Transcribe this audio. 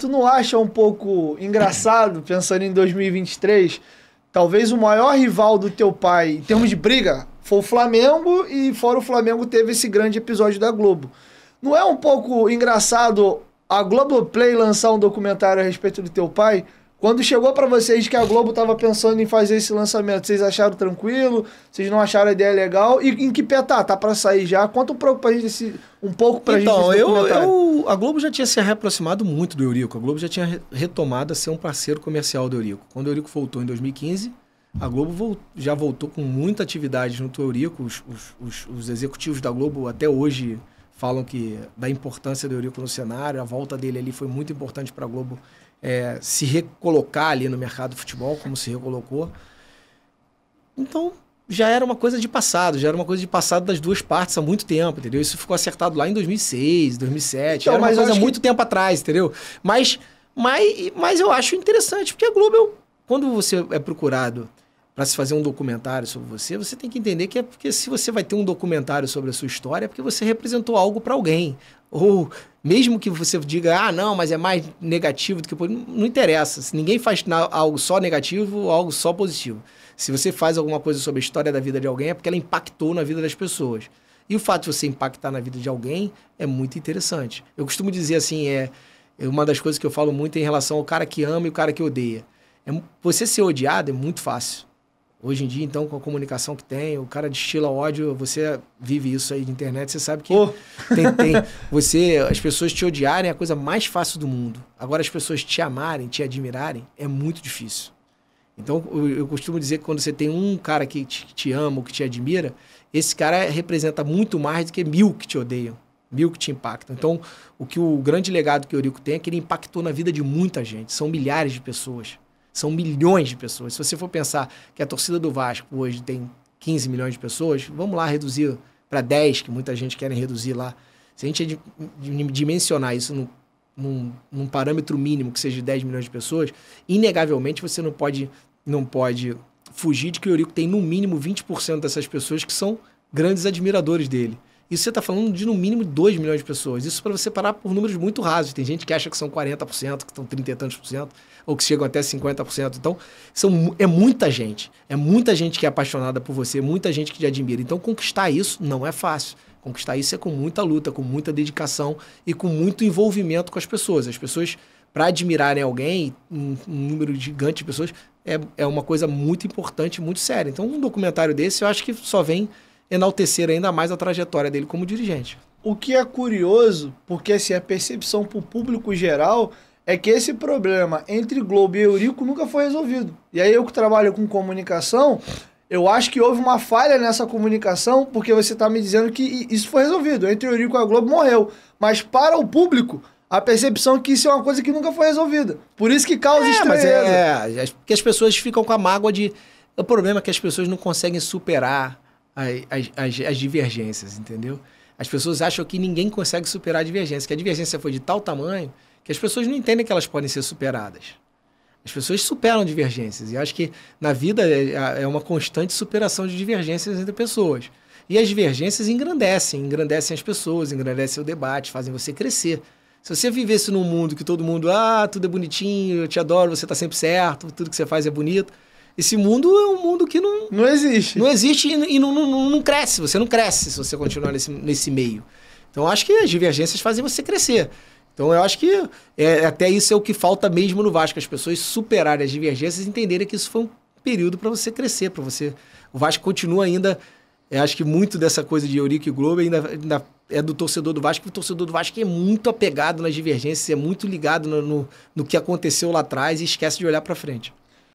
Tu não acha um pouco engraçado, pensando em 2023, talvez o maior rival do teu pai em termos de briga foi o Flamengo e fora o Flamengo teve esse grande episódio da Globo. Não é um pouco engraçado a Globoplay lançar um documentário a respeito do teu pai? Quando chegou para vocês que a Globo estava pensando em fazer esse lançamento, vocês acharam tranquilo? Vocês não acharam a ideia legal? E em que pé tá? Tá para sair já? Conta um pouco pra gente esse, um pouco pra então, gente eu, eu, a Globo já tinha se reaproximado muito do Eurico. A Globo já tinha retomado a ser um parceiro comercial do Eurico. Quando o Eurico voltou em 2015, a Globo já voltou com muita atividade junto ao Eurico. Os, os, os, os executivos da Globo até hoje falam que da importância do Eurico no cenário, a volta dele ali foi muito importante para a Globo é, se recolocar ali no mercado do futebol, como se recolocou. Então, já era uma coisa de passado, já era uma coisa de passado das duas partes há muito tempo, entendeu? Isso ficou acertado lá em 2006, 2007, então, era uma coisa muito que... tempo atrás, entendeu? Mas, mas, mas eu acho interessante, porque a Globo, é quando você é procurado para se fazer um documentário sobre você, você tem que entender que é porque se você vai ter um documentário sobre a sua história, é porque você representou algo para alguém. Ou mesmo que você diga, ah, não, mas é mais negativo do que não interessa. Se ninguém faz algo só negativo ou algo só positivo. Se você faz alguma coisa sobre a história da vida de alguém, é porque ela impactou na vida das pessoas. E o fato de você impactar na vida de alguém é muito interessante. Eu costumo dizer assim, é, é uma das coisas que eu falo muito em relação ao cara que ama e o cara que odeia. É, você ser odiado é muito fácil Hoje em dia, então, com a comunicação que tem, o cara destila ódio, você vive isso aí de internet, você sabe que oh. tem, tem, você, as pessoas te odiarem é a coisa mais fácil do mundo. Agora, as pessoas te amarem, te admirarem, é muito difícil. Então, eu, eu costumo dizer que quando você tem um cara que te, que te ama, que te admira, esse cara representa muito mais do que mil que te odeiam, mil que te impactam. Então, o que o grande legado que o Eurico tem é que ele impactou na vida de muita gente, são milhares de pessoas. São milhões de pessoas. Se você for pensar que a torcida do Vasco hoje tem 15 milhões de pessoas, vamos lá reduzir para 10, que muita gente quer reduzir lá. Se a gente dimensionar isso num, num, num, parâmetro mínimo que seja de 10 milhões de pessoas, inegavelmente você não pode, não pode fugir de que o Eurico tem no mínimo 20% dessas pessoas que são grandes admiradores dele. Isso você está falando de no mínimo 2 milhões de pessoas. Isso para você parar por números muito rasos. Tem gente que acha que são 40%, que estão 30 e tantos por cento, ou que chegam até 50%. Então, são, é muita gente. É muita gente que é apaixonada por você, muita gente que te admira. Então, conquistar isso não é fácil. Conquistar isso é com muita luta, com muita dedicação e com muito envolvimento com as pessoas. As pessoas, para admirarem alguém, um, um, número gigante de pessoas, é, é uma coisa muito importante, muito séria. Então, um documentário desse, eu acho que só vem enaltecer ainda mais a trajetória dele como dirigente. O que é curioso, porque assim, a percepção para o público geral é que esse problema entre Globo e Eurico nunca foi resolvido. E aí eu que trabalho com comunicação, eu acho que houve uma falha nessa comunicação, porque você está me dizendo que isso foi resolvido. Entre Eurico e a Globo morreu. Mas para o público, a percepção é que isso é uma coisa que nunca foi resolvida. Por isso que causa é, estranheza. é, é, que as pessoas ficam com a mágoa de... É o problema é que as pessoas não conseguem superar as, as, as divergências, entendeu? As pessoas acham que ninguém consegue superar a divergência, que a divergência foi de tal tamanho que as pessoas não entendem que elas podem ser superadas. As pessoas superam divergências. E acho que na vida é, é, é uma constante superação de divergências entre pessoas. E as divergências engrandecem, engrandecem as pessoas, engrandecem o debate, fazem você crescer. Se você vivesse num mundo que todo mundo, ah, tudo é bonitinho, eu te adoro, você está sempre certo, tudo que você faz é bonito, esse mundo é um mundo que não. Não existe. Não existe e, e não, não, não, cresce. Você não cresce se você continuar nesse, nesse meio. Então, acho que as divergências fazem você crescer. Então, eu acho que é, até isso é o que falta mesmo no Vasco: as pessoas superarem as divergências e entenderem que isso foi um período para você crescer, para você. O Vasco continua ainda. Eu é, acho que muito dessa coisa de Eurico e Globo ainda, ainda é do torcedor do Vasco. O torcedor do Vasco é muito apegado nas divergências, é muito ligado no, no, no que aconteceu lá atrás e esquece de olhar para frente.